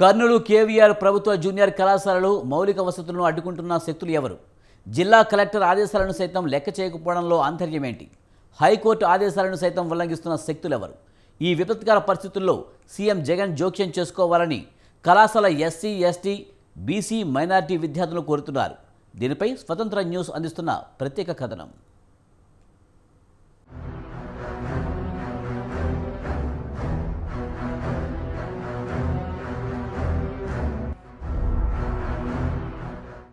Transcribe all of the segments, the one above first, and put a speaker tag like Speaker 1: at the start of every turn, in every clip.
Speaker 1: కర్నూలు కేవీఆర్ ప్రభుత్వ జూనియర్ కళాశాలలో మౌలిక వసతులను అడ్డుకుంటున్న శక్తులు ఎవరు జిల్లా కలెక్టర్ ఆదేశాలను సైతం లెక్క చేయకపోవడంలో ఆంతర్యం ఏంటి హైకోర్టు ఆదేశాలను సైతం ఉల్లంఘిస్తున్న శక్తులు ఎవరు ఈ విపత్కర పరిస్థితుల్లో సీఎం జగన్ జోక్యం చేసుకోవాలని కళాశాల ఎస్సీ ఎస్టీ బీసీ మైనార్టీ విద్యార్థులు కోరుతున్నారు దీనిపై స్వతంత్ర న్యూస్ అందిస్తున్న ప్రత్యేక కథనం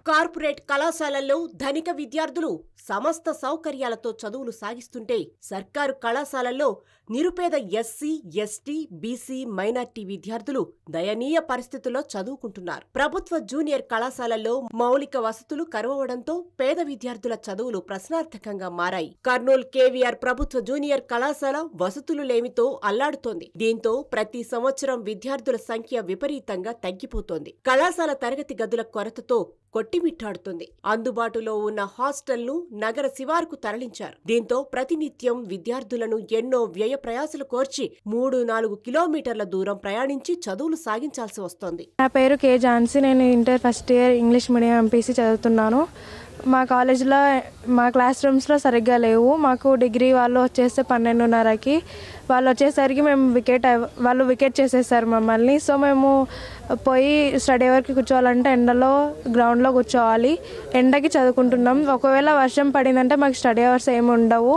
Speaker 1: కార్పొరేట్ కళాశాలల్లో ధనిక విద్యార్థులు సమస్త సౌకర్యాలతో చదువులు సాగిస్తుంటే సర్కారు కళాశాలల్లో నిరుపేద ఎస్సీ ఎస్టీ బీసీ మైనార్టీ విద్యార్థులు దయనీయ పరిస్థితుల్లో చదువుకుంటున్నారు ప్రభుత్వ జూనియర్ కళాశాలల్లో మౌలిక వసతులు కరువవడంతో పేద విద్యార్థుల చదువులు ప్రశ్నార్థకంగా మారాయి కర్నూల్ కేవీఆర్ ప్రభుత్వ జూనియర్ కళాశాల వసతులు లేమితో అల్లాడుతోంది దీంతో ప్రతి సంవత్సరం విద్యార్థుల సంఖ్య విపరీతంగా తగ్గిపోతోంది కళాశాల తరగతి గదుల కొరతతో కొట్టిమిట్టాడుతుంది అందుబాటులో ఉన్న హాస్టల్ను నగర శివార్కు తరలించారు దీంతో ప్రతినిత్యం విద్యార్థులను ఎన్నో వ్యయ ప్రయాసలు కోర్చి మూడు నాలుగు కిలోమీటర్ల దూరం ప్రయాణించి చదువులు సాగించాల్సి వస్తోంది
Speaker 2: నా పేరు కే జాన్సీ నేను inter first year English medium MPC చదువుతున్నాను మా కాలేజీలో మా క్లాస్ రూమ్స్లో సరిగ్గా లేవు మాకు డిగ్రీ వాళ్ళు వచ్చేస్తే పన్నెండున్నరకి వాళ్ళు వచ్చేసరికి మేము వికెట్ వాళ్ళు వికెట్ చేసేసారు మమ్మల్ని సో మేము పోయి స్టడీ అవర్కి కూర్చోవాలంటే ఎండలో గ్రౌండ్లో కూర్చోవాలి ఎండకి చదువుకుంటున్నాం ఒకవేళ వర్షం పడిందంటే మాకు స్టడీ అవర్స్ ఏమి ఉండవు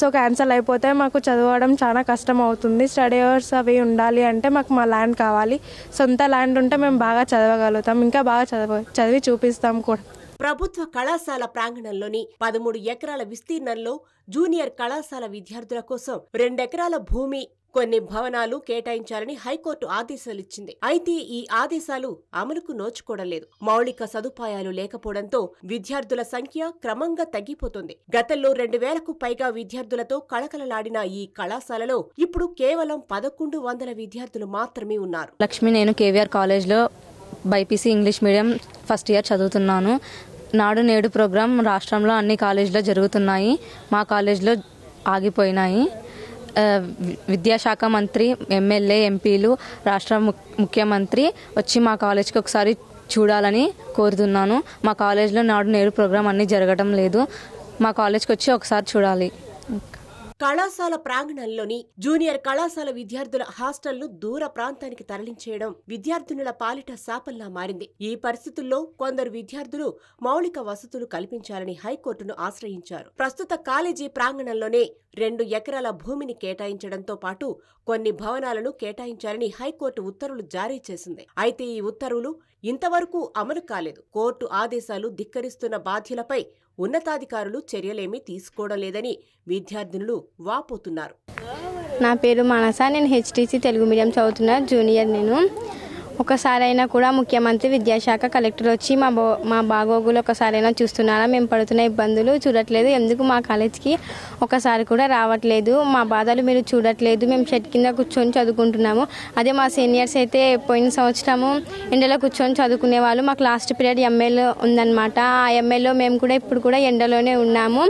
Speaker 2: సో క్యాన్సిల్ అయిపోతే మాకు చదవడం చాలా కష్టం అవుతుంది స్టడీ అవర్స్ అవి ఉండాలి అంటే మాకు మా ల్యాండ్ కావాలి సొంత ల్యాండ్ ఉంటే మేము బాగా చదవగలుగుతాం ఇంకా బాగా చదవ చదివి చూపిస్తాం కూడా
Speaker 1: ప్రభుత్వ కళాశాల ప్రాంగణంలోని పదమూడు ఎకరాల విస్తీర్ణంలో జూనియర్ కళాశాల విద్యార్థుల కోసం రెండెకరాల భూమి కొన్ని భవనాలు కేటాయించాలని హైకోర్టు ఆదేశాలిచ్చింది అయితే ఈ ఆదేశాలు అమలుకు నోచుకోవడం లేదు మౌలిక సదుపాయాలు లేకపోవడంతో విద్యార్థుల సంఖ్య క్రమంగా తగ్గిపోతుంది గతంలో రెండు వేలకు పైగా విద్యార్థులతో కళకలలాడిన ఈ కళాశాలలో ఇప్పుడు కేవలం పదకొండు వందల విద్యార్థులు మాత్రమే ఉన్నారు
Speaker 3: లక్ష్మి నేను కేవీఆర్ కాలేజ్లో BiPC English medium first year చదువుతున్నాను నాడు నేడు ప్రోగ్రాం రాష్ట్రంలో అన్ని కాలేజీలో జరుగుతున్నాయి మా కాలేజీలో ఆగిపోయినాయి విద్యాశాఖ మంత్రి ఎమ్మెల్యే ఎంపీలు రాష్ట్ర ముఖ్యమంత్రి వచ్చి మా కాలేజ్కి ఒకసారి చూడాలని కోరుతున్నాను మా కాలేజ్లో నాడు నేడు ప్రోగ్రాం అన్నీ జరగడం లేదు మా కాలేజ్కి వచ్చి ఒకసారి చూడాలి
Speaker 1: కళాశాల ప్రాంగణంలోని జూనియర్ కళాశాల విద్యార్థుల హాస్టల్ను దూర ప్రాంతానికి తరలించేయడం విద్యార్థినుల పాలిట శాపంలా మారింది ఈ పరిస్థితుల్లో కొందరు విద్యార్థులు మౌలిక వసతులు కల్పించాలని హైకోర్టును ఆశ్రయించారు ప్రస్తుత కాలేజీ ప్రాంగణంలోనే రెండు ఎకరాల భూమిని కేటాయించడంతో పాటు కొన్ని భవనాలను కేటాయించాలని హైకోర్టు ఉత్తర్వులు జారీ చేసింది అయితే ఈ ఉత్తర్వులు ఇంతవరకు అమలు కాలేదు కోర్టు ఆదేశాలు ధిక్కరిస్తున్న బాధ్యులపై ఉన్నతాధికారులు చర్యలేమీ తీసుకోవడం లేదని విద్యార్థినులు వాపోతున్నారు
Speaker 3: నా పేరు మానస నేను హెచ్టీసీ తెలుగు మీడియం చదువుతున్నా జూనియర్ నేను ఒకసారైనా కూడా ముఖ్యమంత్రి విద్యాశాఖ కలెక్టర్ వచ్చి మా బో మా బాగోగులు ఒకసారైనా చూస్తున్నారా మేము పడుతున్న ఇబ్బందులు చూడట్లేదు ఎందుకు మా కాలేజ్కి ఒకసారి కూడా రావట్లేదు మా బాధలు మీరు చూడట్లేదు మేము షెట్ కింద కూర్చొని చదువుకుంటున్నాము అదే మా సీనియర్స్ అయితే పోయిన సంవత్సరము ఎండలో కూర్చొని చదువుకునే వాళ్ళు మాకు లాస్ట్ పీరియడ్ ఎమ్మెల్యే ఉందన్నమాట ఆ ఎమ్మెల్యే మేము కూడా ఇప్పుడు కూడా ఎండలోనే ఉన్నాము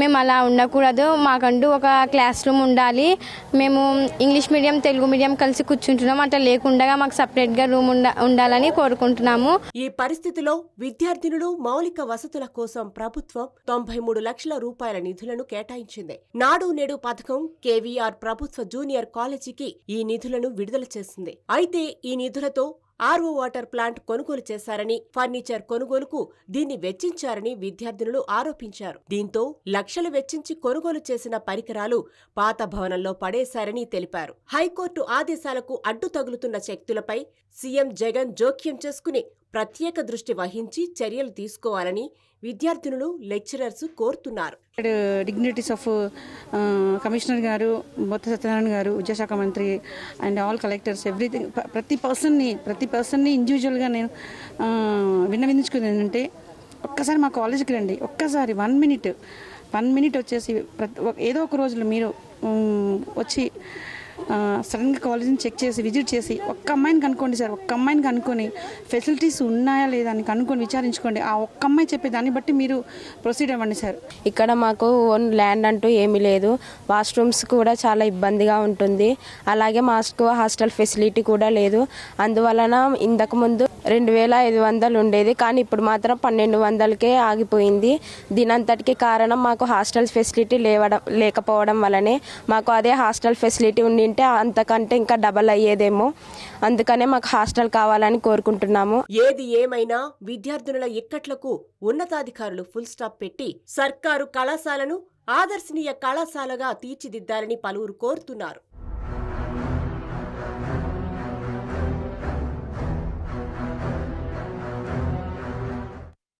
Speaker 3: మేము అలా ఉండకూడదు మాకంటూ ఒక క్లాస్ రూమ్ ఉండాలి మేము ఇంగ్లీష్ మీడియం తెలుగు మీడియం కలిసి కూర్చుంటున్నాం అట్లా లేకుండా మాకు సపరేట్గా రూమ్ ఉండాలని కోరుకుంటున్నాము
Speaker 1: ఈ పరిస్థితిలో విద్యార్థినులు మౌలిక వసతుల కోసం ప్రభుత్వం తొంభై మూడు లక్షల రూపాయల నిధులను కేటాయించింది నాడు నేడు పథకం కేవీఆర్ ప్రభుత్వ జూనియర్ కాలేజీకి ఈ నిధులను విడుదల చేసింది అయితే ఈ నిధులతో ఆర్ఓ వాటర్ ప్లాంట్ కొనుగోలు చేశారని ఫర్నిచర్ కొనుగోలుకు దీన్ని వెచ్చించారని విద్యార్థినులు ఆరోపించారు దీంతో లక్షలు వెచ్చించి కొనుగోలు చేసిన పరికరాలు పాత భవనంలో పడేశారని తెలిపారు హైకోర్టు ఆదేశాలకు అడ్డు తగులుతున్న శక్తులపై సీఎం జగన్ జోక్యం చేసుకుని ప్రత్యేక దృష్టి వహించి చర్యలు తీసుకోవాలని విద్యార్థినులు లెక్చరర్స్ కోరుతున్నారు
Speaker 2: డిగ్నిటీస్ ఆఫ్ కమిషనర్ గారు బొత్త సత్యనారాయణ గారు విద్యాశాఖ మంత్రి అండ్ ఆల్ కలెక్టర్స్ ఎవ్రీథింగ్ ప్రతి పర్సన్ని ప్రతి పర్సన్ని ఇండివిజువల్గా నేను విన్నవించుకుంది ఏంటంటే ఒక్కసారి మా కాలేజీకి రండి ఒక్కసారి వన్ మినిట్ వన్ మినిట్ వచ్చేసి ప్రతి ఏదో ఒక రోజులు మీరు వచ్చి సడన్గా కాలేజీని చెక్ చేసి విజిట్ చేసి ఒక్క అమ్మాయిని కనుక్కోండి సార్ ఒక్క అమ్మాయిని కనుక్కొని ఫెసిలిటీస్ ఉన్నాయా లేదా అని కనుక్కొని విచారించుకోండి ఆ ఒక్క అమ్మాయి చెప్పే దాన్ని బట్టి మీరు ప్రొసీడ్ అవ్వండి సార్ ఇక్కడ మాకు ఓన్ ల్యాండ్ అంటూ ఏమీ లేదు వాష్రూమ్స్ కూడా చాలా ఇబ్బందిగా ఉంటుంది అలాగే మాకు హాస్టల్ ఫెసిలిటీ కూడా లేదు అందువలన ఇంతకు ముందు రెండు వేల ఐదు వందలు ఉండేది కానీ ఇప్పుడు మాత్రం పన్నెండు వందలకే ఆగిపోయింది దీనంతటికి కారణం మాకు హాస్టల్ ఫెసిలిటీ లేవడం లేకపోవడం వలనే మాకు అదే హాస్టల్ ఫెసిలిటీ ఉండి తింటే అంతకంటే ఇంకా డబల్ అయ్యేదేమో అందుకనే మాకు హాస్టల్
Speaker 1: కావాలని కోరుకుంటున్నాము ఏది ఏమైనా విద్యార్థినుల ఇక్కట్లకు ఉన్నతాధికారులు ఫుల్ స్టాప్ పెట్టి సర్కారు కళాశాలను ఆదర్శనీయ కళాశాలగా తీర్చిదిద్దాలని పలువురు కోరుతున్నారు